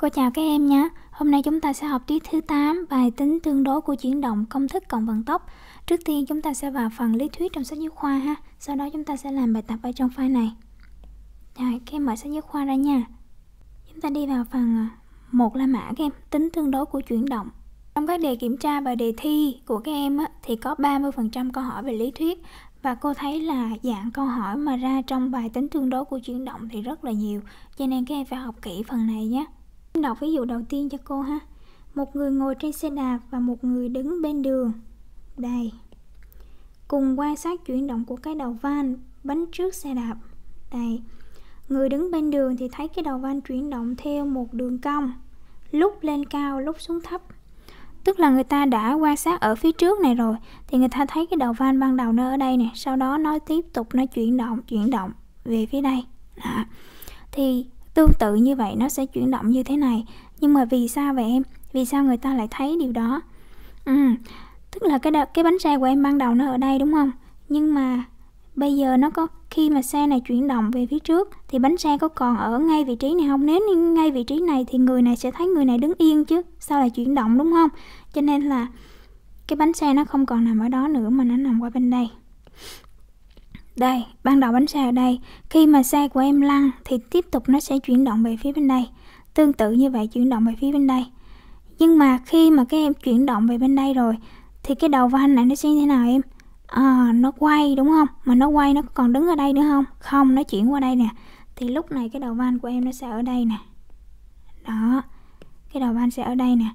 Cô chào các em nhé. Hôm nay chúng ta sẽ học tiết thứ 8 bài tính tương đối của chuyển động công thức cộng vận tốc. Trước tiên chúng ta sẽ vào phần lý thuyết trong sách giáo khoa ha. Sau đó chúng ta sẽ làm bài tập ở trong file này. Rồi, các em mở sách giáo khoa ra nha. Chúng ta đi vào phần à, một la mã các em, tính tương đối của chuyển động. Trong các đề kiểm tra và đề thi của các em á, thì có 30% câu hỏi về lý thuyết và cô thấy là dạng câu hỏi mà ra trong bài tính tương đối của chuyển động thì rất là nhiều cho nên các em phải học kỹ phần này nhé đọc ví dụ đầu tiên cho cô ha. Một người ngồi trên xe đạp và một người đứng bên đường. Đây. Cùng quan sát chuyển động của cái đầu van bánh trước xe đạp. Đây. Người đứng bên đường thì thấy cái đầu van chuyển động theo một đường cong, lúc lên cao, lúc xuống thấp. Tức là người ta đã quan sát ở phía trước này rồi Thì người ta thấy cái đầu van ban đầu nó ở đây nè Sau đó nó tiếp tục nó chuyển động, chuyển động về phía đây đó. Thì tương tự như vậy nó sẽ chuyển động như thế này nhưng mà vì sao vậy em vì sao người ta lại thấy điều đó ừ, tức là cái cái bánh xe của em ban đầu nó ở đây đúng không nhưng mà bây giờ nó có khi mà xe này chuyển động về phía trước thì bánh xe có còn ở ngay vị trí này không nếu ngay vị trí này thì người này sẽ thấy người này đứng yên chứ sao lại chuyển động đúng không cho nên là cái bánh xe nó không còn nằm ở đó nữa mà nó nằm qua bên đây đây, ban đầu bánh xe ở đây, khi mà xe của em lăn thì tiếp tục nó sẽ chuyển động về phía bên đây. Tương tự như vậy chuyển động về phía bên đây. Nhưng mà khi mà cái em chuyển động về bên đây rồi thì cái đầu van này nó sẽ như thế nào em? À, nó quay đúng không? Mà nó quay nó còn đứng ở đây nữa không? Không, nó chuyển qua đây nè. Thì lúc này cái đầu van của em nó sẽ ở đây nè. Đó. Cái đầu van sẽ ở đây nè.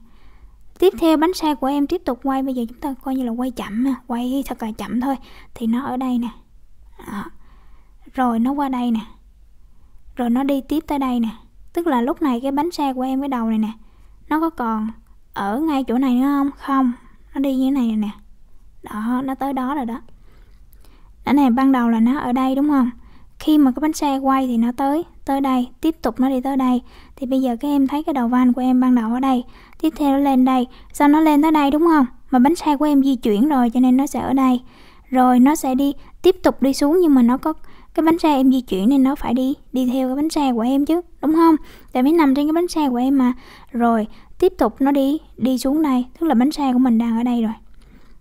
Tiếp theo bánh xe của em tiếp tục quay bây giờ chúng ta coi như là quay chậm quay thật là chậm thôi thì nó ở đây nè à, rồi nó qua đây nè rồi nó đi tiếp tới đây nè tức là lúc này cái bánh xe của em cái đầu này nè nó có còn ở ngay chỗ này nữa không không nó đi như thế này nè đó nó tới đó rồi đó đã này ban đầu là nó ở đây đúng không khi mà cái bánh xe quay thì nó tới tới đây tiếp tục nó đi tới đây thì bây giờ các em thấy cái đầu van của em ban đầu ở đây tiếp theo nó lên đây sau nó lên tới đây đúng không mà bánh xe của em di chuyển rồi cho nên nó sẽ ở đây rồi nó sẽ đi tiếp tục đi xuống nhưng mà nó có cái bánh xe em di chuyển nên nó phải đi đi theo cái bánh xe của em chứ đúng không tại vì nằm trên cái bánh xe của em mà rồi tiếp tục nó đi đi xuống đây tức là bánh xe của mình đang ở đây rồi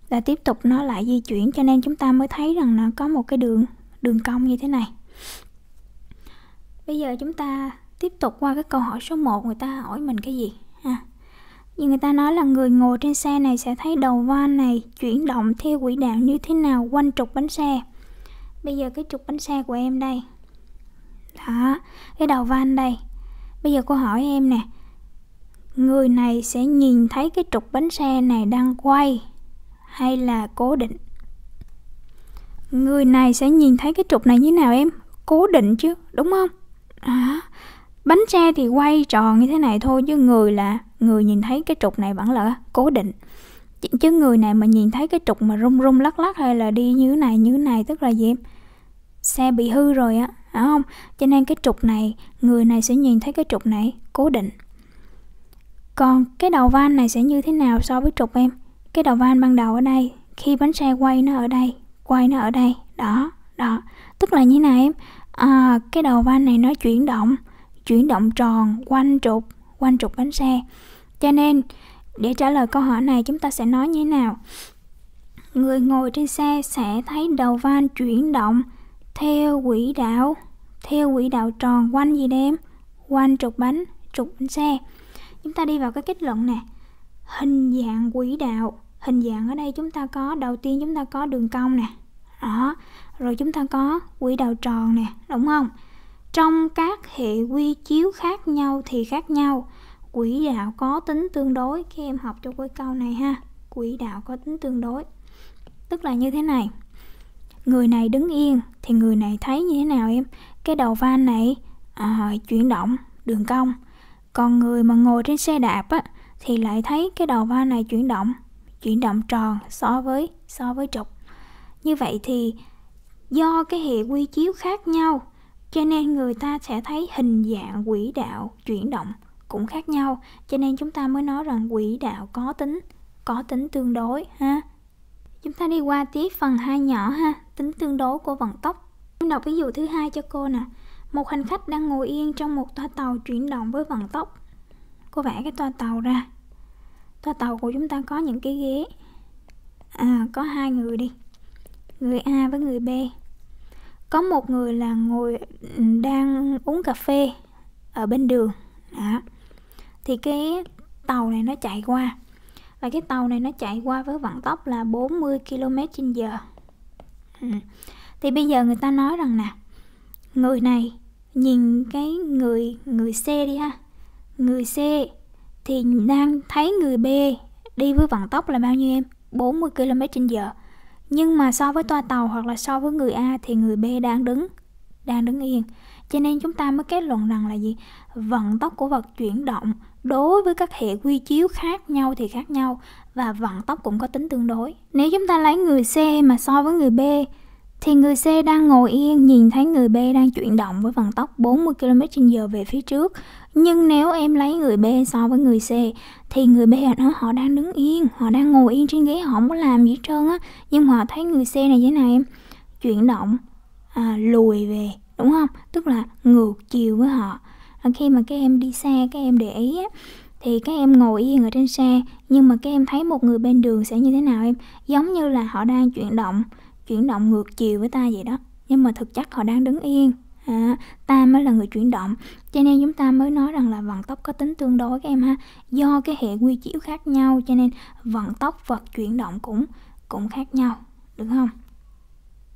là tiếp tục nó lại di chuyển cho nên chúng ta mới thấy rằng nó có một cái đường đường cong như thế này bây giờ chúng ta tiếp tục qua cái câu hỏi số 1 người ta hỏi mình cái gì ha nhưng người ta nói là người ngồi trên xe này sẽ thấy đầu van này chuyển động theo quỹ đạo như thế nào quanh trục bánh xe bây giờ cái trục bánh xe của em đây đó cái đầu van đây bây giờ cô hỏi em nè người này sẽ nhìn thấy cái trục bánh xe này đang quay hay là cố định người này sẽ nhìn thấy cái trục này như nào em cố định chứ đúng không à, bánh xe thì quay tròn như thế này thôi chứ người là người nhìn thấy cái trục này vẫn là cố định chứ người này mà nhìn thấy cái trục mà rung rung lắc lắc hay là đi như thế này như thế này tức là gì em xe bị hư rồi á à không cho nên cái trục này người này sẽ nhìn thấy cái trục này cố định còn cái đầu van này sẽ như thế nào so với trục em cái đầu van ban đầu ở đây khi bánh xe quay nó ở đây quay nó ở đây đó đó tức là như này em à, cái đầu van này nó chuyển động chuyển động tròn quanh trục quanh trục bánh xe cho nên để trả lời câu hỏi này chúng ta sẽ nói như thế nào người ngồi trên xe sẽ thấy đầu van chuyển động theo quỹ đạo theo quỹ đạo tròn quanh gì đem quanh trục bánh trục bánh xe chúng ta đi vào cái kết luận nè hình dạng quỹ đạo hình dạng ở đây chúng ta có đầu tiên chúng ta có đường cong nè đó rồi chúng ta có quỹ đạo tròn nè đúng không trong các hệ quy chiếu khác nhau thì khác nhau quỹ đạo có tính tương đối khi em học cho cái câu này ha quỹ đạo có tính tương đối tức là như thế này người này đứng yên thì người này thấy như thế nào em cái đầu van này à, chuyển động đường cong còn người mà ngồi trên xe đạp á, thì lại thấy cái đầu van này chuyển động chuyển động tròn so với so với trục như vậy thì do cái hệ quy chiếu khác nhau cho nên người ta sẽ thấy hình dạng quỹ đạo chuyển động cũng khác nhau cho nên chúng ta mới nói rằng quỹ đạo có tính có tính tương đối ha ta đi qua tí phần hai nhỏ ha, tính tương đối của vận tốc. Em đọc ví dụ thứ hai cho cô nè. Một hành khách đang ngồi yên trong một toa tàu chuyển động với vận tốc. Cô vẽ cái toa tàu ra. Toa tàu của chúng ta có những cái ghế. À, có hai người đi. Người A với người B. Có một người là ngồi ừ, đang uống cà phê ở bên đường. Đó. Thì cái tàu này nó chạy qua là cái tàu này nó chạy qua với vận tốc là 40 km h ừ. thì bây giờ người ta nói rằng nè người này nhìn cái người người C đi ha người C thì đang thấy người B đi với vận tốc là bao nhiêu em 40 km h nhưng mà so với toa tàu hoặc là so với người A thì người B đang đứng đang đứng yên cho nên chúng ta mới kết luận rằng là gì vận tốc của vật chuyển động đối với các hệ quy chiếu khác nhau thì khác nhau và vận tốc cũng có tính tương đối. Nếu chúng ta lấy người C mà so với người B thì người C đang ngồi yên nhìn thấy người B đang chuyển động với vận tốc 40 km/h về phía trước. Nhưng nếu em lấy người B so với người C thì người B họ, họ đang đứng yên, họ đang ngồi yên trên ghế, họ không có làm gì trơn á. Nhưng họ thấy người C này thế này em chuyển động à, lùi về đúng không? Tức là ngược chiều với họ Ờ, khi mà các em đi xa các em để ý á, thì các em ngồi yên ở trên xe nhưng mà các em thấy một người bên đường sẽ như thế nào em giống như là họ đang chuyển động chuyển động ngược chiều với ta vậy đó nhưng mà thực chất họ đang đứng yên à, ta mới là người chuyển động cho nên chúng ta mới nói rằng là vận tốc có tính tương đối các em ha do cái hệ quy chiếu khác nhau cho nên vận tốc vật chuyển động cũng cũng khác nhau được không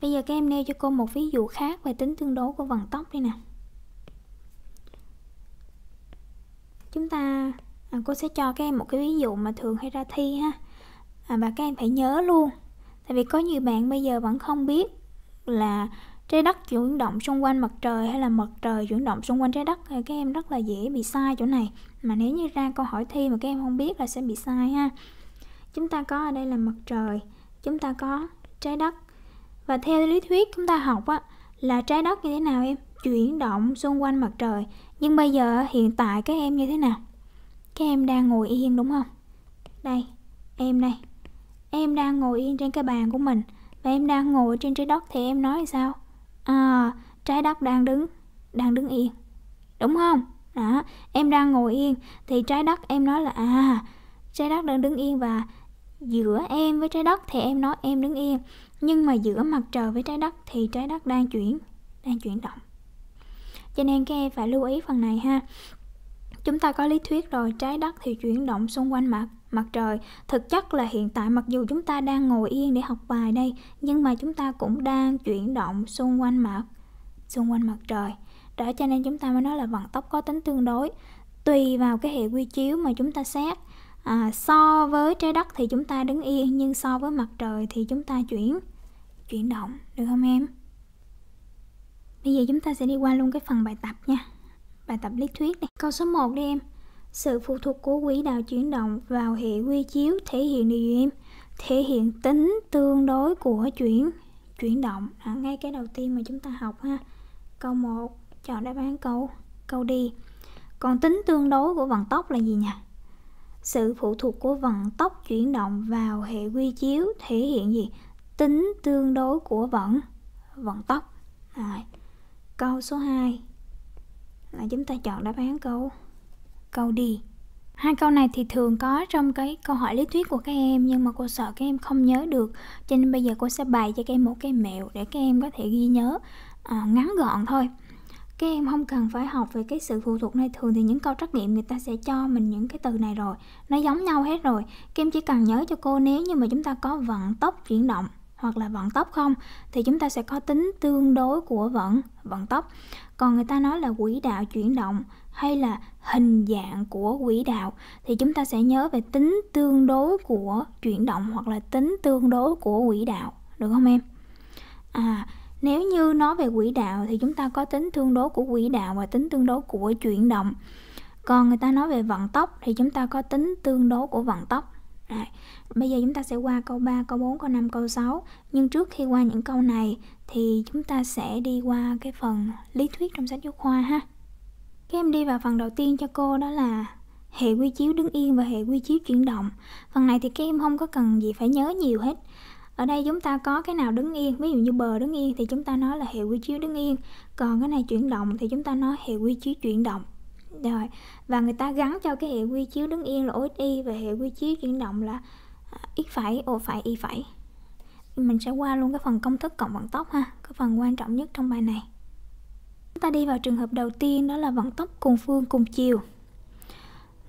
bây giờ các em nêu cho cô một ví dụ khác về tính tương đối của vận tốc đi nè chúng ta à, cô sẽ cho các em một cái ví dụ mà thường hay ra thi ha à, và các em phải nhớ luôn tại vì có nhiều bạn bây giờ vẫn không biết là trái đất chuyển động xung quanh mặt trời hay là mặt trời chuyển động xung quanh trái đất thì các em rất là dễ bị sai chỗ này mà nếu như ra câu hỏi thi mà các em không biết là sẽ bị sai ha chúng ta có ở đây là mặt trời chúng ta có trái đất và theo lý thuyết chúng ta học á là trái đất như thế nào em chuyển động xung quanh mặt trời nhưng bây giờ hiện tại các em như thế nào các em đang ngồi yên đúng không đây em đây em đang ngồi yên trên cái bàn của mình và em đang ngồi trên trái đất thì em nói sao à, trái đất đang đứng đang đứng yên đúng không đó em đang ngồi yên thì trái đất em nói là à trái đất đang đứng yên và giữa em với trái đất thì em nói em đứng yên nhưng mà giữa mặt trời với trái đất thì trái đất đang chuyển đang chuyển động cho nên các em phải lưu ý phần này ha chúng ta có lý thuyết rồi trái đất thì chuyển động xung quanh mặt mặt trời thực chất là hiện tại mặc dù chúng ta đang ngồi yên để học bài đây nhưng mà chúng ta cũng đang chuyển động xung quanh mặt xung quanh mặt trời đó cho nên chúng ta mới nói là vận tốc có tính tương đối tùy vào cái hệ quy chiếu mà chúng ta xét à, so với trái đất thì chúng ta đứng yên nhưng so với mặt trời thì chúng ta chuyển chuyển động được không em Bây giờ chúng ta sẽ đi qua luôn cái phần bài tập nha Bài tập lý thuyết này Câu số 1 đi em Sự phụ thuộc của quỹ đạo chuyển động vào hệ quy chiếu thể hiện điều gì em? Thể hiện tính tương đối của chuyển chuyển động à, Ngay cái đầu tiên mà chúng ta học ha Câu 1 Chọn đáp án câu câu đi Còn tính tương đối của vận tốc là gì nhỉ? Sự phụ thuộc của vận tốc chuyển động vào hệ quy chiếu thể hiện gì? Tính tương đối của vận vận tốc. Rồi. Câu số 2 là chúng ta chọn đáp án câu câu đi. Hai câu này thì thường có trong cái câu hỏi lý thuyết của các em nhưng mà cô sợ các em không nhớ được cho nên bây giờ cô sẽ bày cho các em một cái mẹo để các em có thể ghi nhớ à, ngắn gọn thôi. Các em không cần phải học về cái sự phụ thuộc này thường thì những câu trắc nghiệm người ta sẽ cho mình những cái từ này rồi, nó giống nhau hết rồi. Các em chỉ cần nhớ cho cô nếu như mà chúng ta có vận tốc chuyển động hoặc là vận tốc không thì chúng ta sẽ có tính tương đối của vận vận tốc còn người ta nói là quỹ đạo chuyển động hay là hình dạng của quỹ đạo thì chúng ta sẽ nhớ về tính tương đối của chuyển động hoặc là tính tương đối của quỹ đạo được không em à nếu như nói về quỹ đạo thì chúng ta có tính tương đối của quỹ đạo và tính tương đối của chuyển động còn người ta nói về vận tốc thì chúng ta có tính tương đối của vận tốc Đấy. Bây giờ chúng ta sẽ qua câu 3, câu 4, câu 5, câu 6. Nhưng trước khi qua những câu này thì chúng ta sẽ đi qua cái phần lý thuyết trong sách giáo khoa ha. Các em đi vào phần đầu tiên cho cô đó là hệ quy chiếu đứng yên và hệ quy chiếu chuyển động. Phần này thì các em không có cần gì phải nhớ nhiều hết. Ở đây chúng ta có cái nào đứng yên, ví dụ như bờ đứng yên thì chúng ta nói là hệ quy chiếu đứng yên, còn cái này chuyển động thì chúng ta nói hệ quy chiếu chuyển động. Rồi, và người ta gắn cho cái hệ quy chiếu đứng yên là OSI và hệ quy chiếu chuyển động là x phẩy ô phẩy y phẩy mình sẽ qua luôn cái phần công thức cộng vận tốc ha cái phần quan trọng nhất trong bài này chúng ta đi vào trường hợp đầu tiên đó là vận tốc cùng phương cùng chiều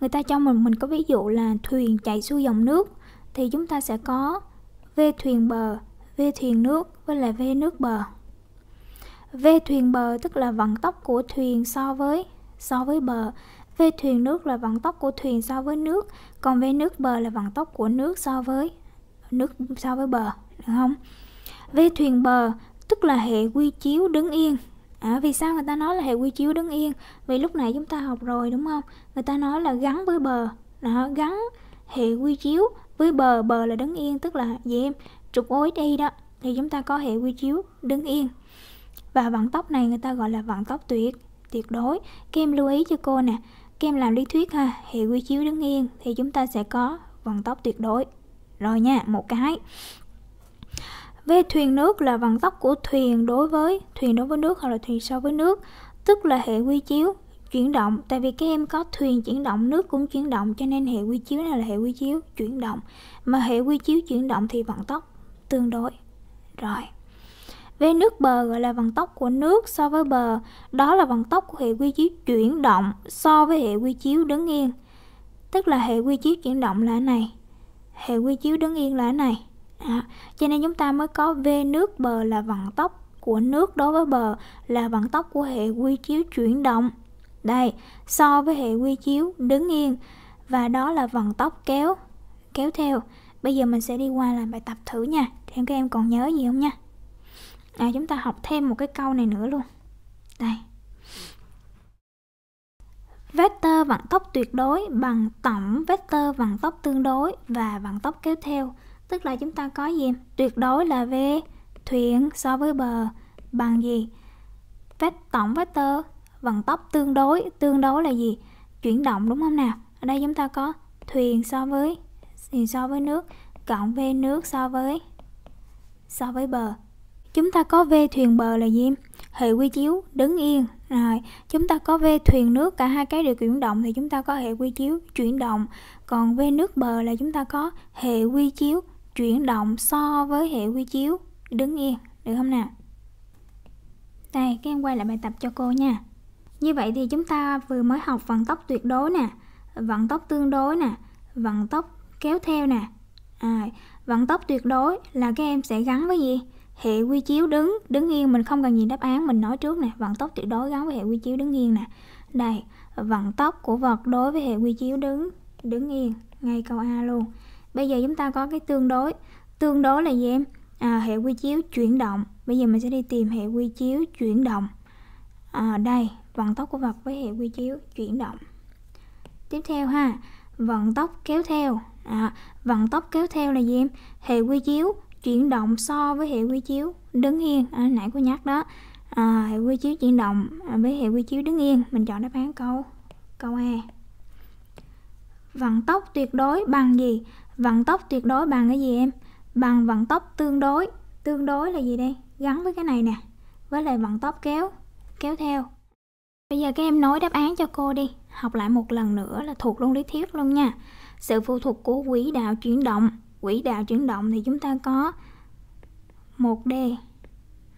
người ta cho mình mình có ví dụ là thuyền chạy xuôi dòng nước thì chúng ta sẽ có v thuyền bờ v thuyền nước với lại v nước bờ v thuyền bờ tức là vận tốc của thuyền so với so với bờ về thuyền nước là vận tốc của thuyền so với nước, còn về nước bờ là vận tốc của nước so với nước so với bờ, được không? Về thuyền bờ tức là hệ quy chiếu đứng yên. À, vì sao người ta nói là hệ quy chiếu đứng yên? Vì lúc này chúng ta học rồi đúng không? Người ta nói là gắn với bờ, đó, gắn hệ quy chiếu với bờ, bờ là đứng yên tức là gì em? Trục OSI đó thì chúng ta có hệ quy chiếu đứng yên. Và vận tốc này người ta gọi là vận tốc tuyệt, tuyệt đối. Các em lưu ý cho cô nè, Kem làm lý thuyết ha, hệ quy chiếu đứng yên thì chúng ta sẽ có vận tốc tuyệt đối. Rồi nha, một cái. Về thuyền nước là vận tốc của thuyền đối với thuyền đối với nước hoặc là thuyền so với nước, tức là hệ quy chiếu chuyển động tại vì các em có thuyền chuyển động nước cũng chuyển động cho nên hệ quy chiếu này là hệ quy chiếu chuyển động mà hệ quy chiếu chuyển động thì vận tốc tương đối rồi Vế nước bờ gọi là vận tốc của nước so với bờ, đó là vận tốc của hệ quy chiếu chuyển động so với hệ quy chiếu đứng yên. Tức là hệ quy chiếu chuyển động là này, hệ quy chiếu đứng yên là này. À, cho nên chúng ta mới có V nước bờ là vận tốc của nước đối với bờ là vận tốc của hệ quy chiếu chuyển động. Đây, so với hệ quy chiếu đứng yên và đó là vận tốc kéo kéo theo. Bây giờ mình sẽ đi qua làm bài tập thử nha. Thì các em còn nhớ gì không nha? à, chúng ta học thêm một cái câu này nữa luôn đây vector vận tốc tuyệt đối bằng tổng vector vận tốc tương đối và vận tốc kéo theo tức là chúng ta có gì tuyệt đối là v thuyền so với bờ bằng gì vết tổng vector vận tốc tương đối tương đối là gì chuyển động đúng không nào ở đây chúng ta có thuyền so với thuyền so với nước cộng v nước so với so với bờ chúng ta có v thuyền bờ là gì hệ quy chiếu đứng yên rồi chúng ta có v thuyền nước cả hai cái đều chuyển động thì chúng ta có hệ quy chiếu chuyển động còn v nước bờ là chúng ta có hệ quy chiếu chuyển động so với hệ quy chiếu đứng yên được không nào đây các em quay lại bài tập cho cô nha như vậy thì chúng ta vừa mới học vận tốc tuyệt đối nè vận tốc tương đối nè vận tốc kéo theo nè à, vận tốc tuyệt đối là các em sẽ gắn với gì hệ quy chiếu đứng đứng yên mình không cần nhìn đáp án mình nói trước nè vận tốc tuyệt đối gắn với hệ quy chiếu đứng yên nè đây vận tốc của vật đối với hệ quy chiếu đứng đứng yên ngay câu a luôn bây giờ chúng ta có cái tương đối tương đối là gì em à, hệ quy chiếu chuyển động bây giờ mình sẽ đi tìm hệ quy chiếu chuyển động à, đây vận tốc của vật với hệ quy chiếu chuyển động tiếp theo ha vận tốc kéo theo à, vận tốc kéo theo là gì em hệ quy chiếu chuyển động so với hệ quy chiếu đứng yên à, nãy cô nhắc đó à, hệ quy chiếu chuyển động với hệ quy chiếu đứng yên mình chọn đáp án câu câu E vận tốc tuyệt đối bằng gì vận tốc tuyệt đối bằng cái gì em bằng vận tốc tương đối tương đối là gì đây gắn với cái này nè với lại vận tốc kéo kéo theo bây giờ các em nói đáp án cho cô đi học lại một lần nữa là thuộc luôn lý thuyết luôn nha sự phụ thuộc của quỹ đạo chuyển động quỹ đạo chuyển động thì chúng ta có 1D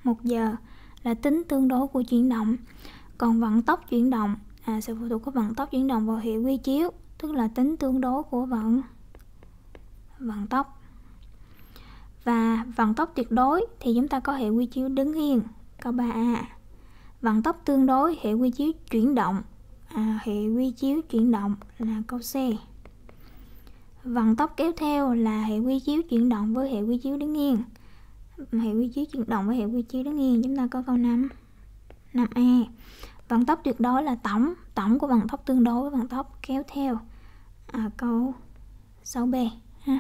1 giờ là tính tương đối của chuyển động còn vận tốc chuyển động à, sự phụ thuộc vào vận tốc chuyển động vào hệ quy chiếu tức là tính tương đối của vận vận tốc và vận tốc tuyệt đối thì chúng ta có hệ quy chiếu đứng yên câu 3A vận tốc tương đối hệ quy chiếu chuyển động à, hệ quy chiếu chuyển động là câu C Vận tốc kéo theo là hệ quy chiếu chuyển động với hệ quy chiếu đứng yên Hệ quy chiếu chuyển động với hệ quy chiếu đứng yên chúng ta có câu 5. 5A. Vận tốc tuyệt đối là tổng, tổng của vận tốc tương đối với vận tốc kéo theo. À, câu 6B ha.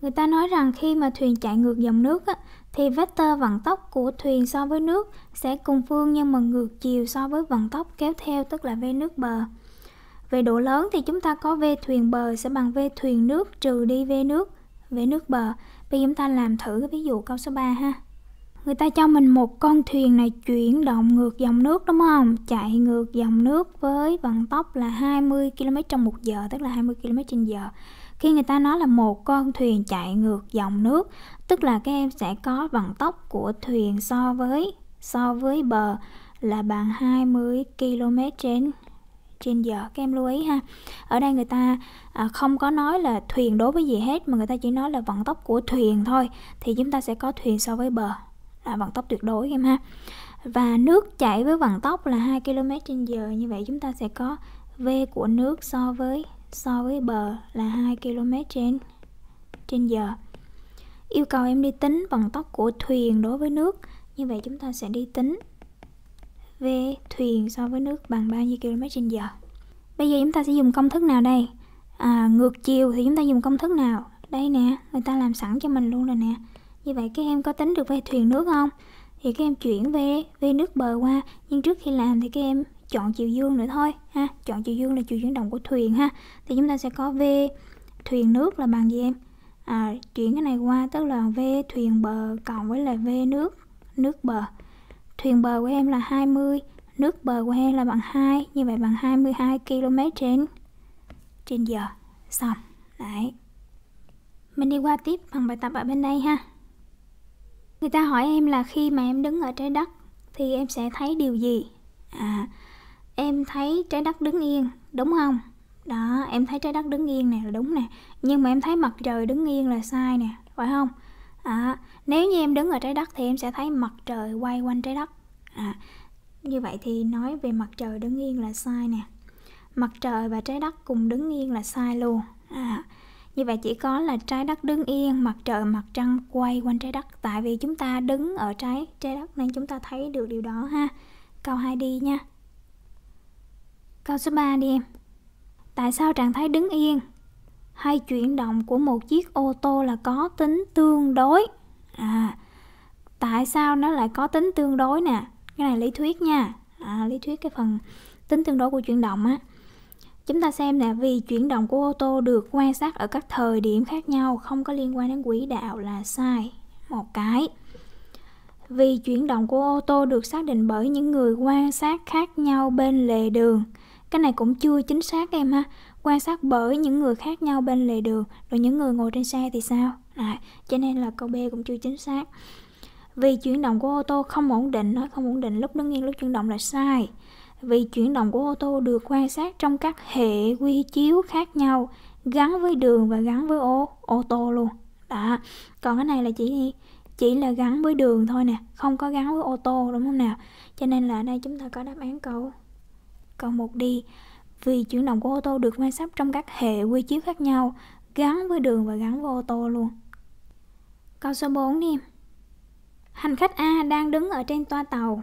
Người ta nói rằng khi mà thuyền chạy ngược dòng nước á, thì vector vận tốc của thuyền so với nước sẽ cùng phương nhưng mà ngược chiều so với vận tốc kéo theo tức là với nước bờ. Về độ lớn thì chúng ta có V thuyền bờ sẽ bằng V thuyền nước trừ đi V nước, V nước bờ. Bây giờ chúng ta làm thử cái ví dụ câu số 3 ha. Người ta cho mình một con thuyền này chuyển động ngược dòng nước đúng không? Chạy ngược dòng nước với vận tốc là 20 km trong một giờ, tức là 20 km trên giờ Khi người ta nói là một con thuyền chạy ngược dòng nước, tức là các em sẽ có vận tốc của thuyền so với so với bờ là bằng 20 km trên trên giờ các em lưu ý ha ở đây người ta à, không có nói là thuyền đối với gì hết mà người ta chỉ nói là vận tốc của thuyền thôi thì chúng ta sẽ có thuyền so với bờ là vận tốc tuyệt đối em ha và nước chảy với vận tốc là 2 km trên giờ như vậy chúng ta sẽ có v của nước so với so với bờ là 2 km trên trên giờ yêu cầu em đi tính vận tốc của thuyền đối với nước như vậy chúng ta sẽ đi tính với thuyền so với nước bằng bao nhiêu km trên giờ. Bây giờ chúng ta sẽ dùng công thức nào đây? À, ngược chiều thì chúng ta dùng công thức nào? Đây nè, người ta làm sẵn cho mình luôn rồi nè. Như vậy các em có tính được về thuyền nước không? Thì các em chuyển về về nước bờ qua, nhưng trước khi làm thì các em chọn chiều dương nữa thôi ha. Chọn chiều dương là chiều chuyển động của thuyền ha. Thì chúng ta sẽ có v thuyền nước là bằng gì em? À, chuyển cái này qua tức là v thuyền bờ cộng với là v nước nước bờ thuyền bờ của em là 20 nước bờ của em là bằng 2 như vậy bằng 22 km trên trên giờ xong đấy mình đi qua tiếp bằng bài tập ở bên đây ha người ta hỏi em là khi mà em đứng ở trái đất thì em sẽ thấy điều gì à em thấy trái đất đứng yên đúng không đó em thấy trái đất đứng yên nè là đúng nè nhưng mà em thấy mặt trời đứng yên là sai nè phải không à, nếu như em đứng ở trái đất thì em sẽ thấy mặt trời quay quanh trái đất à, như vậy thì nói về mặt trời đứng yên là sai nè mặt trời và trái đất cùng đứng yên là sai luôn à, như vậy chỉ có là trái đất đứng yên mặt trời mặt trăng quay quanh trái đất tại vì chúng ta đứng ở trái trái đất nên chúng ta thấy được điều đó ha câu 2 đi nha câu số 3 đi em tại sao trạng thái đứng yên hay chuyển động của một chiếc ô tô là có tính tương đối à tại sao nó lại có tính tương đối nè cái này lý thuyết nha à, lý thuyết cái phần tính tương đối của chuyển động á chúng ta xem nè, vì chuyển động của ô tô được quan sát ở các thời điểm khác nhau không có liên quan đến quỹ đạo là sai một cái vì chuyển động của ô tô được xác định bởi những người quan sát khác nhau bên lề đường cái này cũng chưa chính xác em ha quan sát bởi những người khác nhau bên lề đường rồi những người ngồi trên xe thì sao à, cho nên là câu b cũng chưa chính xác vì chuyển động của ô tô không ổn định nó không ổn định lúc đứng yên lúc chuyển động là sai vì chuyển động của ô tô được quan sát trong các hệ quy chiếu khác nhau gắn với đường và gắn với ô ô tô luôn đó còn cái này là chỉ chỉ là gắn với đường thôi nè không có gắn với ô tô đúng không nào cho nên là ở đây chúng ta có đáp án câu câu một đi vì chuyển động của ô tô được quan sát trong các hệ quy chiếu khác nhau, gắn với đường và gắn với ô tô luôn. Câu số 4 đi Hành khách A đang đứng ở trên toa tàu,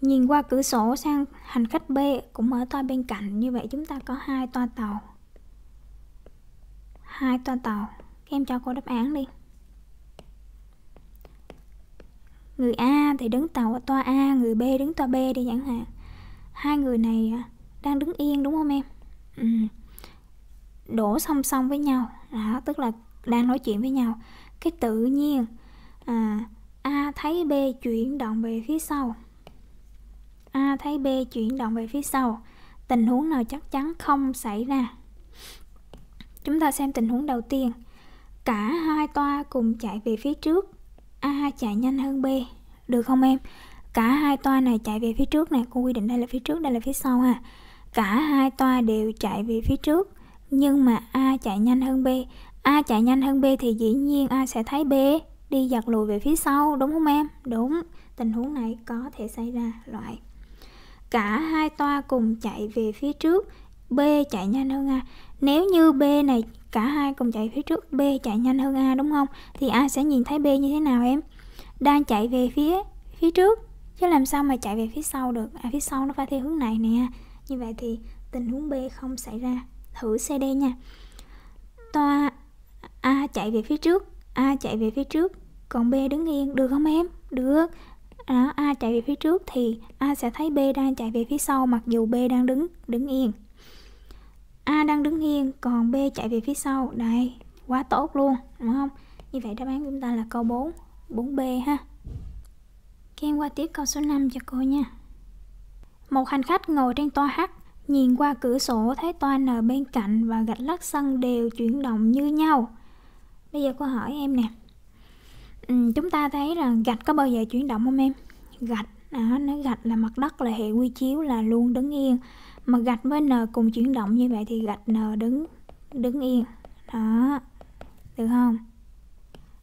nhìn qua cửa sổ sang hành khách B cũng ở toa bên cạnh, như vậy chúng ta có hai toa tàu. Hai toa tàu. Các em cho cô đáp án đi. Người A thì đứng tàu ở toa A, người B đứng toa B đi chẳng hạn. Hai người này à, đang đứng yên đúng không em ừ. đổ song song với nhau đó, tức là đang nói chuyện với nhau cái tự nhiên à, a thấy b chuyển động về phía sau a thấy b chuyển động về phía sau tình huống nào chắc chắn không xảy ra chúng ta xem tình huống đầu tiên cả hai toa cùng chạy về phía trước a chạy nhanh hơn b được không em cả hai toa này chạy về phía trước này cô quy định đây là phía trước đây là phía sau ha Cả hai toa đều chạy về phía trước, nhưng mà A chạy nhanh hơn B. A chạy nhanh hơn B thì dĩ nhiên A sẽ thấy B đi giật lùi về phía sau, đúng không em? Đúng, tình huống này có thể xảy ra loại. Cả hai toa cùng chạy về phía trước, B chạy nhanh hơn A. Nếu như B này cả hai cùng chạy phía trước, B chạy nhanh hơn A đúng không? Thì A sẽ nhìn thấy B như thế nào em? Đang chạy về phía phía trước, chứ làm sao mà chạy về phía sau được? À, phía sau nó phải theo hướng này nè như vậy thì tình huống B không xảy ra thử D nha toa A chạy về phía trước A chạy về phía trước còn B đứng yên được không em được đó, à, A chạy về phía trước thì A sẽ thấy B đang chạy về phía sau mặc dù B đang đứng đứng yên A đang đứng yên còn B chạy về phía sau đây quá tốt luôn đúng không như vậy đáp án của chúng ta là câu 4 4B ha các qua tiếp câu số 5 cho cô nha một hành khách ngồi trên toa H nhìn qua cửa sổ thấy toa N bên cạnh và gạch lát sân đều chuyển động như nhau. Bây giờ cô hỏi em nè. Ừ, chúng ta thấy rằng gạch có bao giờ chuyển động không em? Gạch, à, nếu gạch là mặt đất là hệ quy chiếu là luôn đứng yên. Mà gạch với N cùng chuyển động như vậy thì gạch N đứng đứng yên. Đó, được không?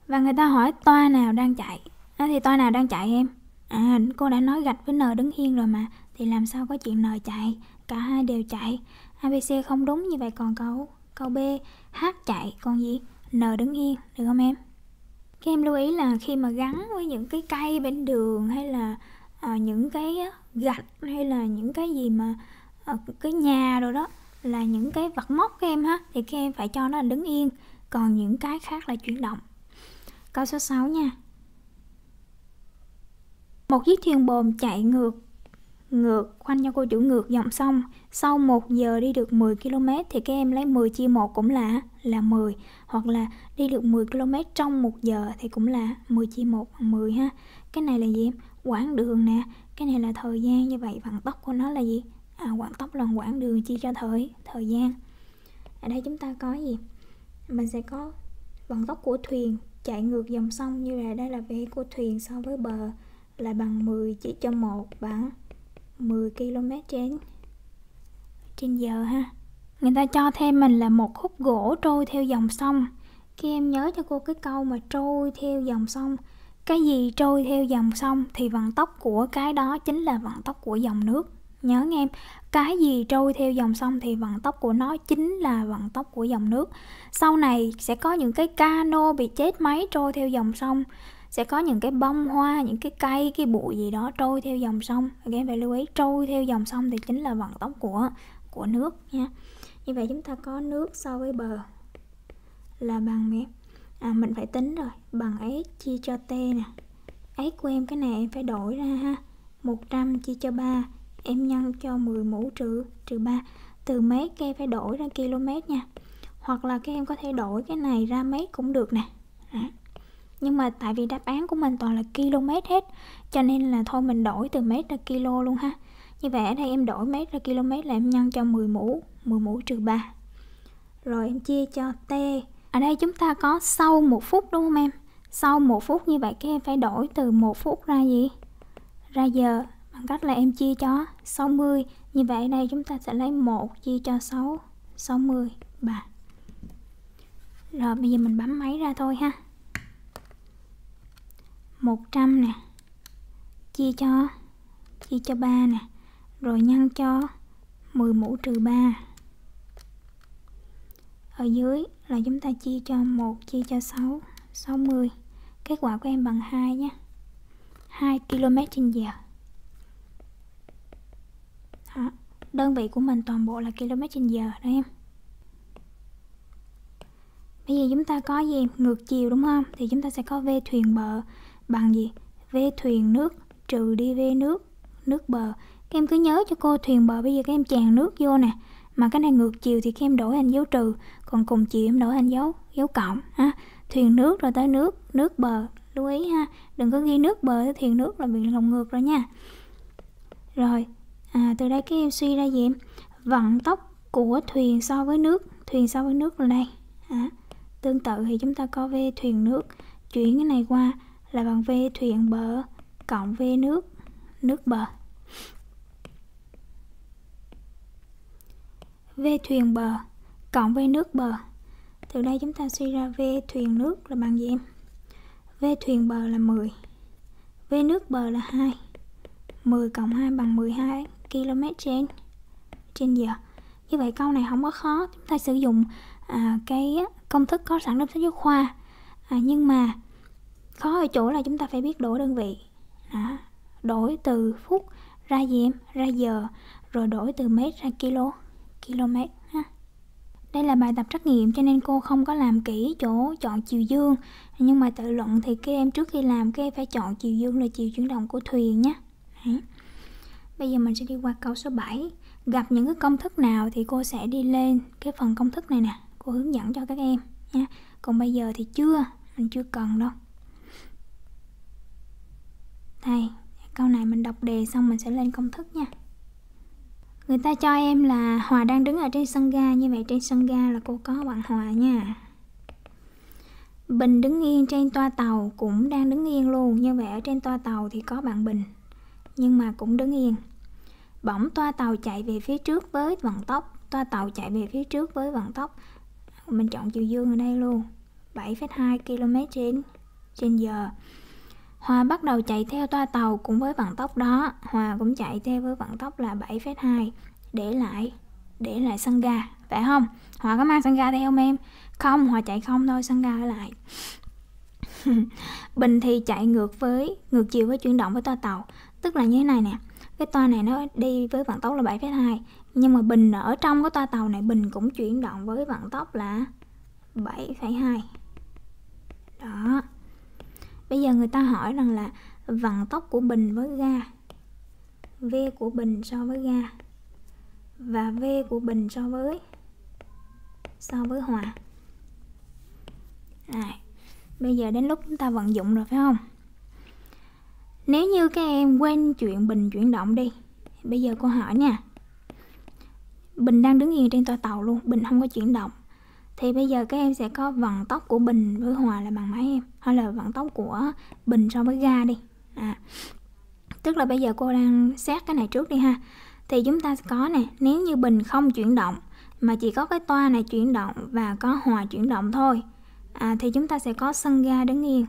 Và người ta hỏi toa nào đang chạy? À, thì toa nào đang chạy em? À, cô đã nói gạch với N đứng yên rồi mà thì làm sao có chuyện nờ chạy cả hai đều chạy abc không đúng như vậy còn câu câu b h chạy còn gì n đứng yên được không em các em lưu ý là khi mà gắn với những cái cây bên đường hay là à, những cái gạch hay là những cái gì mà à, cái nhà rồi đó là những cái vật móc các em ha thì các em phải cho nó đứng yên còn những cái khác là chuyển động câu số 6 nha một chiếc thuyền bồn chạy ngược ngược, khoanh cho cô chủ ngược dòng sông. Sau 1 giờ đi được 10 km thì các em lấy 10 chia 1 cũng là là 10. Hoặc là đi được 10 km trong 1 giờ thì cũng là 10 chia 1 bằng 10 ha. Cái này là gì em? Quãng đường nè. Cái này là thời gian như vậy. Vận tốc của nó là gì? À, quãng tốc là quãng đường chia cho thời thời gian. Ở đây chúng ta có gì? Mình sẽ có vận tốc của thuyền chạy ngược dòng sông như là đây là vế của thuyền so với bờ là bằng 10 chia cho 1 bằng 10 km trên trên giờ ha người ta cho thêm mình là một khúc gỗ trôi theo dòng sông khi em nhớ cho cô cái câu mà trôi theo dòng sông cái gì trôi theo dòng sông thì vận tốc của cái đó chính là vận tốc của dòng nước nhớ nghe em cái gì trôi theo dòng sông thì vận tốc của nó chính là vận tốc của dòng nước sau này sẽ có những cái cano bị chết máy trôi theo dòng sông sẽ có những cái bông hoa những cái cây cái bụi gì đó trôi theo dòng sông các em phải lưu ý trôi theo dòng sông thì chính là vận tốc của của nước nha như vậy chúng ta có nước so với bờ là bằng mép à, mình phải tính rồi bằng s chia cho t nè s của em cái này em phải đổi ra ha 100 chia cho 3 em nhân cho 10 mũ trừ trừ 3 từ mét các em phải đổi ra km nha hoặc là các em có thể đổi cái này ra mét cũng được nè Đó nhưng mà tại vì đáp án của mình toàn là km hết cho nên là thôi mình đổi từ mét ra kilo luôn ha như vậy ở đây em đổi mét ra km là em nhân cho 10 mũ 10 mũ trừ 3 rồi em chia cho t ở đây chúng ta có sau một phút đúng không em sau một phút như vậy các em phải đổi từ một phút ra gì ra giờ bằng cách là em chia cho 60 như vậy ở đây chúng ta sẽ lấy 1 chia cho 6 60 3 rồi bây giờ mình bấm máy ra thôi ha 100 nè chia cho chia cho 3 nè rồi nhân cho 10 mũ trừ 3 ở dưới là chúng ta chia cho 1 chia cho 6 60 kết quả của em bằng 2 nhé 2 km trên giờ đơn vị của mình toàn bộ là km trên giờ đó em bây giờ chúng ta có gì ngược chiều đúng không thì chúng ta sẽ có v thuyền bờ bằng gì vê thuyền nước trừ đi vê nước nước bờ các em cứ nhớ cho cô thuyền bờ bây giờ các em chèn nước vô nè mà cái này ngược chiều thì các em đổi thành dấu trừ còn cùng chiều em đổi thành dấu dấu cộng ha thuyền nước rồi tới nước nước bờ lưu ý ha đừng có ghi nước bờ tới thuyền nước là bị lồng ngược rồi nha rồi à, từ đây các em suy ra gì em vận tốc của thuyền so với nước thuyền so với nước là đây à, tương tự thì chúng ta có về thuyền nước chuyển cái này qua là bằng V thuyền bờ cộng V nước, nước bờ. V thuyền bờ cộng V nước bờ. Từ đây chúng ta suy ra V thuyền nước là bằng gì em? V thuyền bờ là 10. V nước bờ là 2. 10 cộng 2 bằng 12 km trên trên giờ. Như vậy câu này không có khó, chúng ta sử dụng à, cái công thức có sẵn trong sách giáo khoa. À, nhưng mà khó ở chỗ là chúng ta phải biết đổi đơn vị đó. đổi từ phút ra dìm ra giờ rồi đổi từ mét ra kilo km ha đây là bài tập trắc nghiệm cho nên cô không có làm kỹ chỗ chọn chiều dương nhưng mà tự luận thì các em trước khi làm các em phải chọn chiều dương là chiều chuyển động của thuyền nhé bây giờ mình sẽ đi qua câu số 7 gặp những cái công thức nào thì cô sẽ đi lên cái phần công thức này nè cô hướng dẫn cho các em nha còn bây giờ thì chưa mình chưa cần đâu này, câu này mình đọc đề xong mình sẽ lên công thức nha. Người ta cho em là Hòa đang đứng ở trên sân ga, như vậy trên sân ga là cô có bạn Hòa nha. Bình đứng yên trên toa tàu cũng đang đứng yên luôn, như vậy ở trên toa tàu thì có bạn Bình, nhưng mà cũng đứng yên. Bỗng toa tàu chạy về phía trước với vận tốc, toa tàu chạy về phía trước với vận tốc. Mình chọn chiều dương ở đây luôn, 7,2 km trên, trên giờ. Hòa bắt đầu chạy theo toa tàu cùng với vận tốc đó, Hòa cũng chạy theo với vận tốc là 7,2 để lại để lại sân ga, phải không? Hòa có mang sân ga theo không em? Không, Hòa chạy không thôi, sân ga ở lại. Bình thì chạy ngược với ngược chiều với chuyển động với toa tàu, tức là như thế này nè. Cái toa này nó đi với vận tốc là 7,2, nhưng mà Bình ở trong cái toa tàu này Bình cũng chuyển động với vận tốc là 7,2. Đó bây giờ người ta hỏi rằng là vận tốc của bình với ga v của bình so với ga và v của bình so với so với hòa à, bây giờ đến lúc chúng ta vận dụng rồi phải không nếu như các em quên chuyện bình chuyển động đi bây giờ cô hỏi nha bình đang đứng yên trên toa tàu luôn bình không có chuyển động thì bây giờ các em sẽ có vận tốc của bình với hòa là bằng mấy em hay là vận tốc của bình so với ga đi à. tức là bây giờ cô đang xét cái này trước đi ha thì chúng ta có nè nếu như bình không chuyển động mà chỉ có cái toa này chuyển động và có hòa chuyển động thôi à, thì chúng ta sẽ có sân ga đứng yên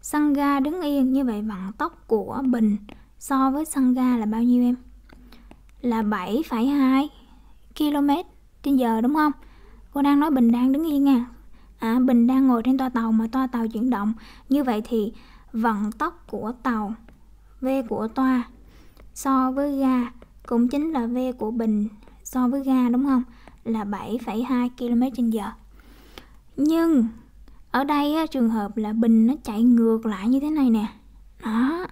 sân ga đứng yên như vậy vận tốc của bình so với sân ga là bao nhiêu em là 7,2 km trên giờ đúng không Cô đang nói Bình đang đứng yên nha, à? à, Bình đang ngồi trên toa tàu mà toa tàu chuyển động. Như vậy thì vận tốc của tàu V của toa so với ga cũng chính là V của Bình so với ga đúng không? Là 7,2 km h Nhưng ở đây trường hợp là Bình nó chạy ngược lại như thế này nè. Đó.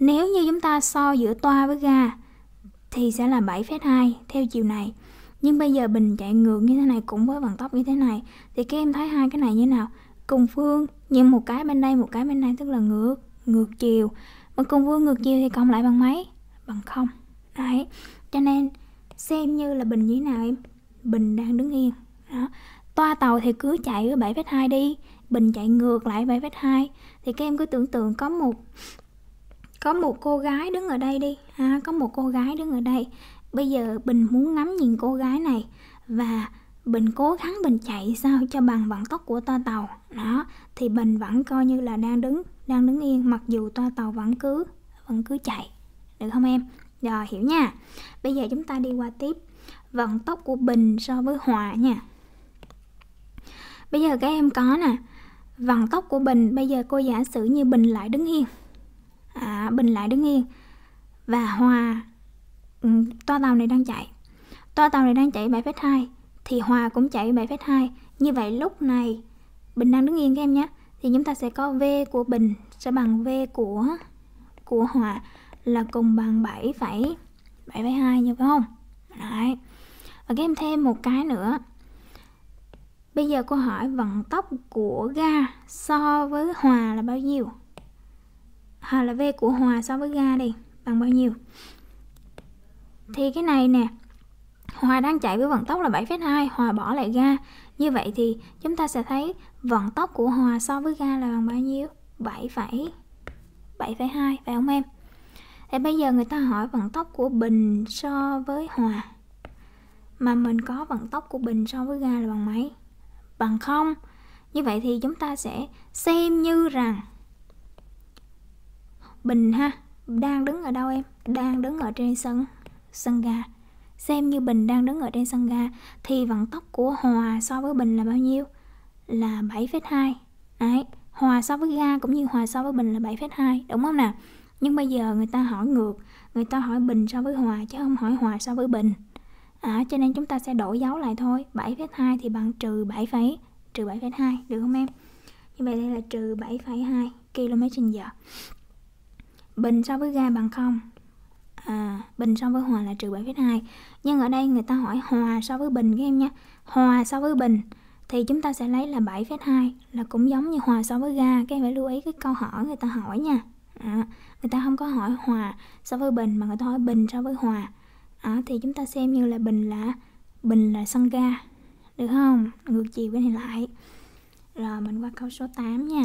Nếu như chúng ta so giữa toa với ga thì sẽ là 7,2 theo chiều này nhưng bây giờ bình chạy ngược như thế này cũng với vận tốc như thế này thì các em thấy hai cái này như thế nào cùng phương nhưng một cái bên đây một cái bên đây tức là ngược ngược chiều mà cùng phương ngược chiều thì cộng lại bằng mấy bằng không đấy cho nên xem như là bình như thế nào em bình đang đứng yên đó toa tàu thì cứ chạy với 7,2 đi bình chạy ngược lại 7,2 thì các em cứ tưởng tượng có một có một cô gái đứng ở đây đi ha à, có một cô gái đứng ở đây bây giờ bình muốn ngắm nhìn cô gái này và bình cố gắng bình chạy sao cho bằng vận tốc của toa tàu đó thì bình vẫn coi như là đang đứng đang đứng yên mặc dù toa tàu vẫn cứ vẫn cứ chạy được không em rồi hiểu nha bây giờ chúng ta đi qua tiếp vận tốc của bình so với hòa nha bây giờ các em có nè vận tốc của bình bây giờ cô giả sử như bình lại đứng yên à, bình lại đứng yên và hòa Ừ, toa tàu này đang chạy toa tàu này đang chạy 7,2 thì Hòa cũng chạy 7,2 như vậy lúc này Bình đang đứng yên các em nhé thì chúng ta sẽ có V của Bình sẽ bằng V của của Hòa là cùng bằng 7,7,2 như nha phải không? Đấy. Và các em thêm một cái nữa. Bây giờ cô hỏi vận tốc của ga so với hòa là bao nhiêu? Hòa là V của hòa so với ga đi bằng bao nhiêu? thì cái này nè Hòa đang chạy với vận tốc là 7,2, Hòa bỏ lại ga. Như vậy thì chúng ta sẽ thấy vận tốc của Hòa so với ga là bằng bao nhiêu? 7, 7,2 phải không em? Thế bây giờ người ta hỏi vận tốc của Bình so với Hòa. Mà mình có vận tốc của Bình so với ga là bằng mấy? Bằng không. Như vậy thì chúng ta sẽ xem như rằng Bình ha, đang đứng ở đâu em? Đang đứng ở trên sân sân ga xem như bình đang đứng ở trên sân ga thì vận tốc của hòa so với bình là bao nhiêu là 7,2 đấy hòa so với ga cũng như hòa so với bình là 7,2 đúng không nào nhưng bây giờ người ta hỏi ngược người ta hỏi bình so với hòa chứ không hỏi hòa so với bình à, cho nên chúng ta sẽ đổi dấu lại thôi 7,2 thì bằng trừ 7, trừ 7,2 được không em như vậy đây là trừ 7,2 km h bình so với ga bằng 0 à, bình so với hòa là trừ 7,2 nhưng ở đây người ta hỏi hòa so với bình các em nhé hòa so với bình thì chúng ta sẽ lấy là 7,2 là cũng giống như hòa so với ga các em phải lưu ý cái câu hỏi người ta hỏi nha à, người ta không có hỏi hòa so với bình mà người ta hỏi bình so với hòa à, thì chúng ta xem như là bình là bình là sân ga được không ngược chiều cái này lại rồi mình qua câu số 8 nha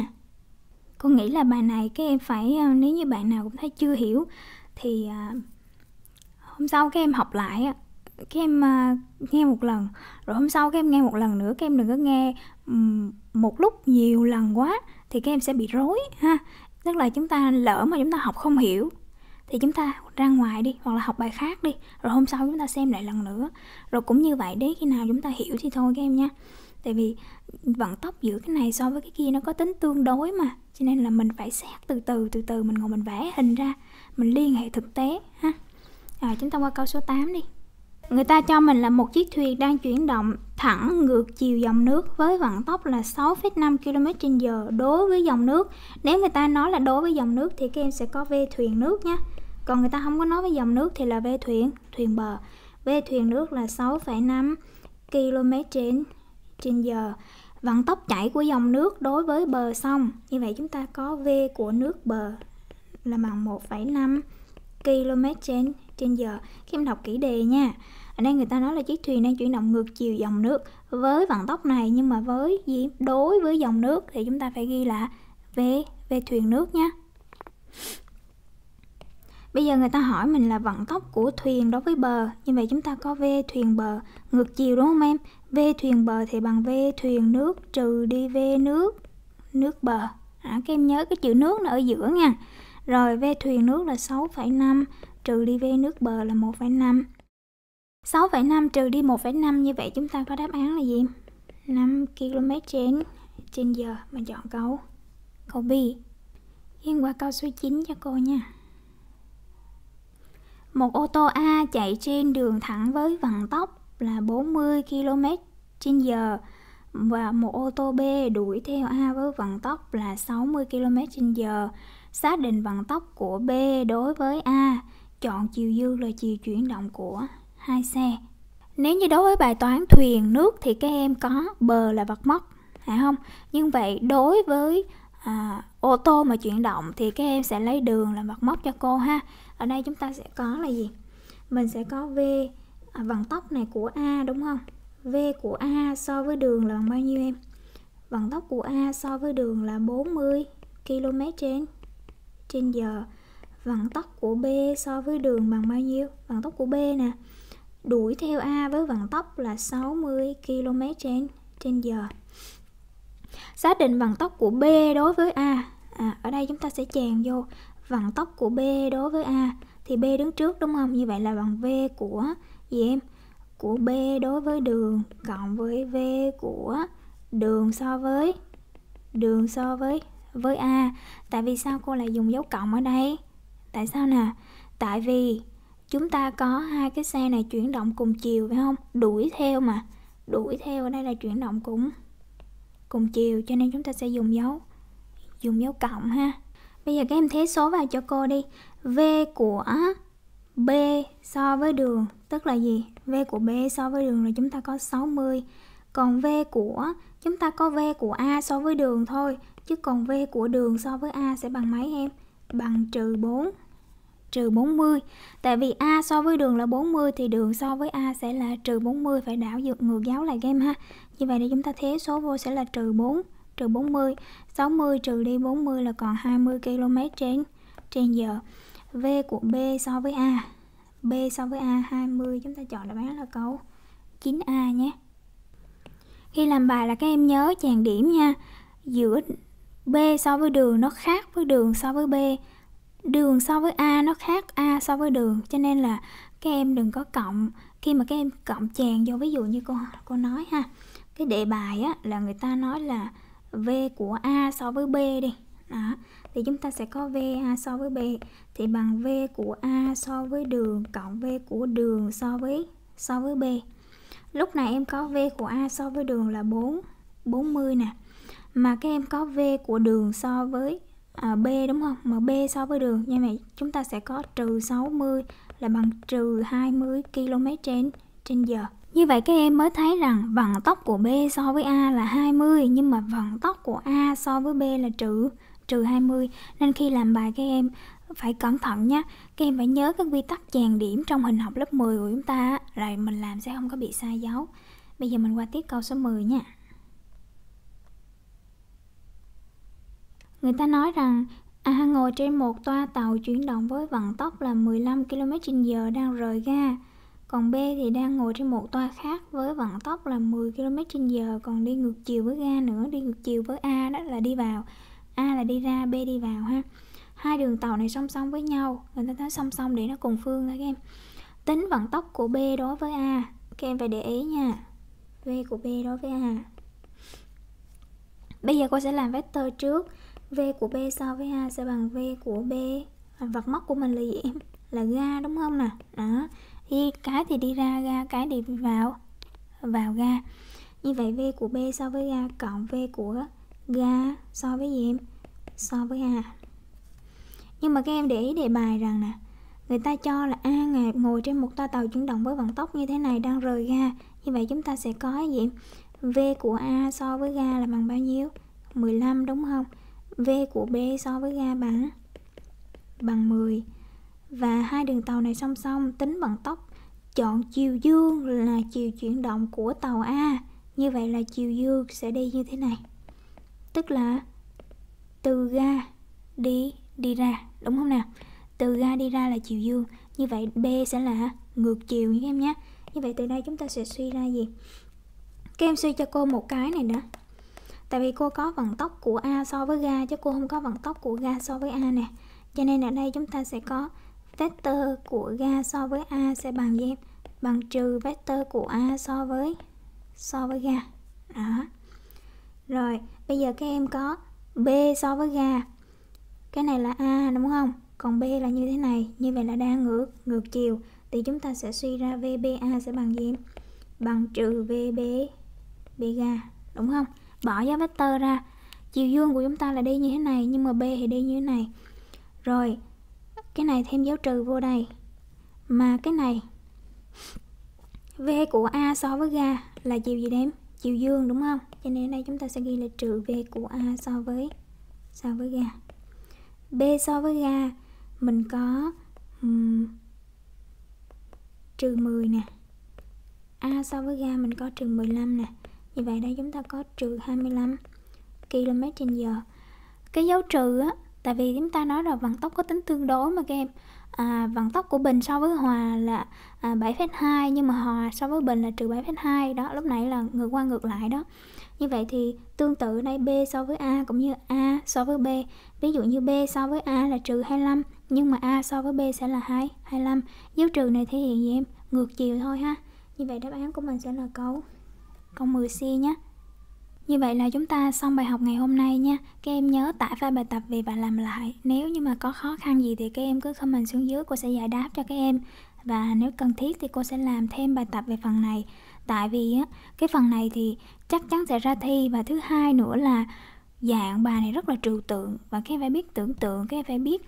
Cô nghĩ là bài này các em phải ờ, nếu như bạn nào cũng thấy chưa hiểu thì uh, hôm sau các em học lại các em uh, nghe một lần rồi hôm sau các em nghe một lần nữa các em đừng có nghe um, một lúc nhiều lần quá thì các em sẽ bị rối ha tức là chúng ta lỡ mà chúng ta học không hiểu thì chúng ta ra ngoài đi hoặc là học bài khác đi rồi hôm sau chúng ta xem lại lần nữa rồi cũng như vậy đấy khi nào chúng ta hiểu thì thôi các em nha tại vì vận tốc giữa cái này so với cái kia nó có tính tương đối mà cho nên là mình phải xét từ từ từ từ mình ngồi mình vẽ hình ra mình liên hệ thực tế ha à, chúng ta qua câu số 8 đi người ta cho mình là một chiếc thuyền đang chuyển động thẳng ngược chiều dòng nước với vận tốc là 6,5 km trên giờ đối với dòng nước nếu người ta nói là đối với dòng nước thì các em sẽ có vê thuyền nước nha còn người ta không có nói với dòng nước thì là vê thuyền thuyền bờ vê thuyền nước là 6,5 km trên giờ vận tốc chảy của dòng nước đối với bờ sông như vậy chúng ta có v của nước bờ là bằng 1,5 km trên, trên giờ khi em đọc kỹ đề nha ở đây người ta nói là chiếc thuyền đang chuyển động ngược chiều dòng nước với vận tốc này nhưng mà với gì đối với dòng nước thì chúng ta phải ghi là về về thuyền nước nhé Bây giờ người ta hỏi mình là vận tốc của thuyền đối với bờ, như vậy chúng ta có V thuyền bờ ngược chiều đúng không em? V thuyền bờ thì bằng V thuyền nước trừ đi V nước nước bờ. À, các em nhớ cái chữ nước nó ở giữa nha. Rồi ve thuyền nước là 6,5 trừ đi ve nước bờ là 1,5. 6,5 trừ đi 1,5 như vậy chúng ta có đáp án là gì? 5 km trên, trên giờ mà chọn câu câu B. Yên qua câu số 9 cho cô nha. Một ô tô A chạy trên đường thẳng với vận tốc là 40 km trên giờ và một ô tô B đuổi theo A với vận tốc là 60 km trên giờ xác định vận tốc của B đối với A, chọn chiều dương là chiều chuyển động của hai xe. Nếu như đối với bài toán thuyền nước thì các em có bờ là vật mốc, phải không? Nhưng vậy đối với à, ô tô mà chuyển động thì các em sẽ lấy đường là vật mốc cho cô ha. Ở đây chúng ta sẽ có là gì? Mình sẽ có V à, vận tốc này của A đúng không? V của A so với đường là bao nhiêu em? Vận tốc của A so với đường là 40 km trên trên giờ vận tốc của B so với đường bằng bao nhiêu vận tốc của B nè đuổi theo A với vận tốc là 60 km trên, trên giờ xác định vận tốc của B đối với A à, ở đây chúng ta sẽ chèn vô vận tốc của B đối với A thì B đứng trước đúng không như vậy là bằng V của gì em của B đối với đường cộng với V của đường so với đường so với với A Tại vì sao cô lại dùng dấu cộng ở đây? Tại sao nè? Tại vì chúng ta có hai cái xe này chuyển động cùng chiều phải không? Đuổi theo mà Đuổi theo ở đây là chuyển động cùng cùng chiều cho nên chúng ta sẽ dùng dấu dùng dấu cộng ha bây giờ các em thế số vào cho cô đi v của b so với đường tức là gì v của b so với đường là chúng ta có 60 còn v của chúng ta có v của a so với đường thôi chứ còn v của đường so với a sẽ bằng mấy em bằng trừ 4 trừ 40 tại vì a so với đường là 40 thì đường so với a sẽ là trừ 40 phải đảo dược ngược dấu lại game ha như vậy để chúng ta thế số vô sẽ là trừ 4 trừ 40 60 trừ đi 40 là còn 20 km trên trên giờ v của b so với a b so với a 20 chúng ta chọn đáp án là câu 9a nhé khi làm bài là các em nhớ chàng điểm nha. Giữa B so với đường nó khác với đường so với B. Đường so với A nó khác A so với đường. Cho nên là các em đừng có cộng. Khi mà các em cộng chàng vô ví dụ như cô cô nói ha. Cái đề bài á là người ta nói là V của A so với B đi. Đó. Thì chúng ta sẽ có V A so với B thì bằng V của A so với đường cộng V của đường so với so với B lúc này em có V của A so với đường là 4 40 nè mà các em có V của đường so với à, B đúng không mà B so với đường như vậy chúng ta sẽ có trừ 60 là bằng trừ 20 km trên trên giờ như vậy các em mới thấy rằng vận tốc của B so với A là 20 nhưng mà vận tốc của A so với B là trừ trừ 20 nên khi làm bài các em phải cẩn thận nhé, các em phải nhớ các quy tắc chèn điểm trong hình học lớp 10 của chúng ta rồi mình làm sẽ không có bị sai dấu bây giờ mình qua tiếp câu số 10 nha người ta nói rằng A à, ngồi trên một toa tàu chuyển động với vận tốc là 15 km h đang rời ga còn B thì đang ngồi trên một toa khác với vận tốc là 10 km h còn đi ngược chiều với ga nữa đi ngược chiều với A đó là đi vào A là đi ra B đi vào ha hai đường tàu này song song với nhau người ta thấy song song để nó cùng phương thôi các em tính vận tốc của b đối với a các em phải để ý nha v của b đối với a bây giờ cô sẽ làm vector trước v của b so với a sẽ bằng v của b vật mốc của mình là gì em là ga đúng không nè đó đi cái thì đi ra ga cái thì vào vào ga như vậy v của b so với ga cộng v của ga so với gì em so với a nhưng mà các em để ý đề bài rằng nè Người ta cho là A ngày ngồi trên một toa tàu chuyển động với vận tốc như thế này đang rời ga Như vậy chúng ta sẽ có gì? V của A so với ga là bằng bao nhiêu? 15 đúng không? V của B so với ga bằng bằng 10 Và hai đường tàu này song song tính vận tốc Chọn chiều dương là chiều chuyển động của tàu A Như vậy là chiều dương sẽ đi như thế này Tức là từ ga đi đi ra đúng không nào từ ga đi ra là chiều dương như vậy b sẽ là ngược chiều nhé em nhé như vậy từ đây chúng ta sẽ suy ra gì các em suy cho cô một cái này đó. tại vì cô có vận tốc của a so với ga chứ cô không có vận tốc của ga so với a nè cho nên ở đây chúng ta sẽ có vector của ga so với a sẽ bằng gì em bằng trừ vector của a so với so với ga đó rồi bây giờ các em có b so với ga cái này là A đúng không còn B là như thế này như vậy là đa ngược ngược chiều thì chúng ta sẽ suy ra VBA sẽ bằng gì bằng trừ VB BGA đúng không bỏ giá vector ra chiều dương của chúng ta là đi như thế này nhưng mà B thì đi như thế này rồi cái này thêm dấu trừ vô đây mà cái này V của A so với ga là chiều gì đếm? Chiều dương đúng không? Cho nên ở đây chúng ta sẽ ghi là trừ V của A so với so với ga. B so với ga mình có um, trừ 10 nè A so với ga mình có trừ 15 nè như vậy đây chúng ta có trừ 25 km trên giờ cái dấu trừ á tại vì chúng ta nói là vận tốc có tính tương đối mà các em à, vằn tốc của Bình so với Hòa là à, 7,2 nhưng mà Hòa so với Bình là trừ 7,2 đó lúc nãy là ngược qua ngược lại đó như vậy thì tương tự đây B so với A cũng như A so với B ví dụ như B so với A là trừ 25 nhưng mà A so với B sẽ là 2 25 dấu trừ này thể hiện gì em ngược chiều thôi ha như vậy đáp án của mình sẽ là câu câu 10 C nhé như vậy là chúng ta xong bài học ngày hôm nay nha. Các em nhớ tải file bài tập về và làm lại. Nếu như mà có khó khăn gì thì các em cứ comment xuống dưới, cô sẽ giải đáp cho các em. Và nếu cần thiết thì cô sẽ làm thêm bài tập về phần này. Tại vì á, cái phần này thì chắc chắn sẽ ra thi và thứ hai nữa là dạng bài này rất là trừu tượng và các em phải biết tưởng tượng, các em phải biết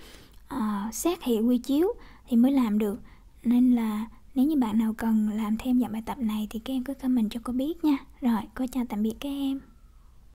uh, xét hệ quy chiếu thì mới làm được. Nên là nếu như bạn nào cần làm thêm dạng bài tập này thì các em cứ comment cho cô biết nha. Rồi, cô chào tạm biệt các em.